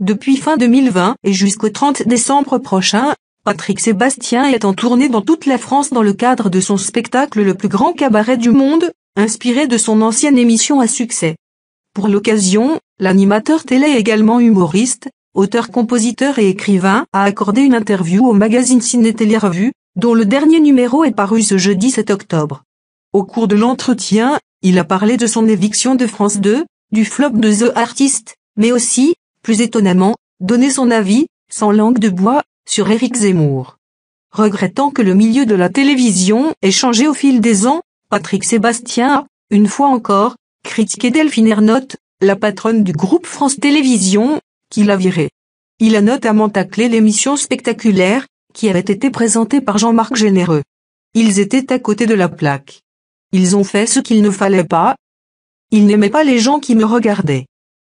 Depuis fin 2020 et jusqu'au 30 décembre prochain, Patrick Sébastien est en tournée dans toute la France dans le cadre de son spectacle Le plus grand cabaret du monde, inspiré de son ancienne émission à succès. Pour l'occasion, l'animateur télé également humoriste, auteur-compositeur et écrivain, a accordé une interview au magazine Ciné Télé Revue, dont le dernier numéro est paru ce jeudi 7 octobre. Au cours de l'entretien, il a parlé de son éviction de France 2, du flop de The Artist, mais aussi, plus étonnamment, donner son avis, sans langue de bois, sur Éric Zemmour. Regrettant que le milieu de la télévision ait changé au fil des ans, Patrick Sébastien a, une fois encore, critiqué Delphine Ernotte, la patronne du groupe France Télévisions, qui l'a viré. Il a notamment taclé l'émission spectaculaire, qui avait été présentée par Jean-Marc Généreux. Ils étaient à côté de la plaque. Ils ont fait ce qu'il ne fallait pas. Ils n'aimaient pas les gens qui me regardaient.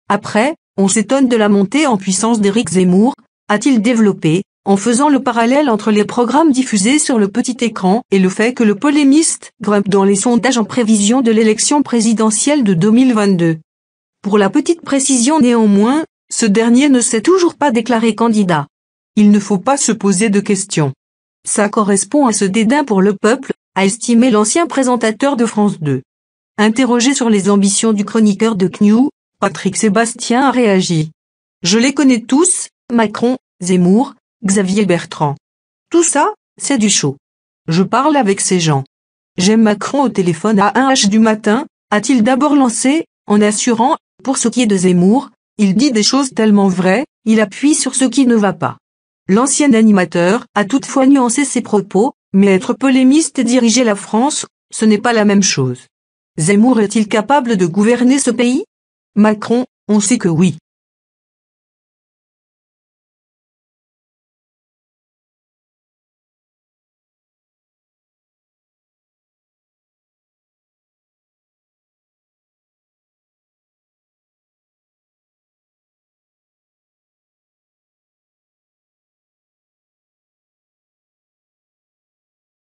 Après, on s'étonne de la montée en puissance d'Éric Zemmour, a-t-il développé, en faisant le parallèle entre les programmes diffusés sur le petit écran et le fait que le polémiste grimpe dans les sondages en prévision de l'élection présidentielle de 2022. Pour la petite précision néanmoins, ce dernier ne s'est toujours pas déclaré candidat. Il ne faut pas se poser de questions. Ça correspond à ce dédain pour le peuple, a estimé l'ancien présentateur de France 2. Interrogé sur les ambitions du chroniqueur de CNU, Patrick Sébastien a réagi. Je les connais tous, Macron, Zemmour, Xavier Bertrand. Tout ça, c'est du chaud. Je parle avec ces gens. J'aime Macron au téléphone à 1h du matin, a-t-il d'abord lancé, en assurant, pour ce qui est de Zemmour, il dit des choses tellement vraies, il appuie sur ce qui ne va pas. L'ancien animateur a toutefois nuancé ses propos, mais être polémiste et diriger la France, ce n'est pas la même chose. Zemmour est-il capable de gouverner ce pays Macron, on sait que oui.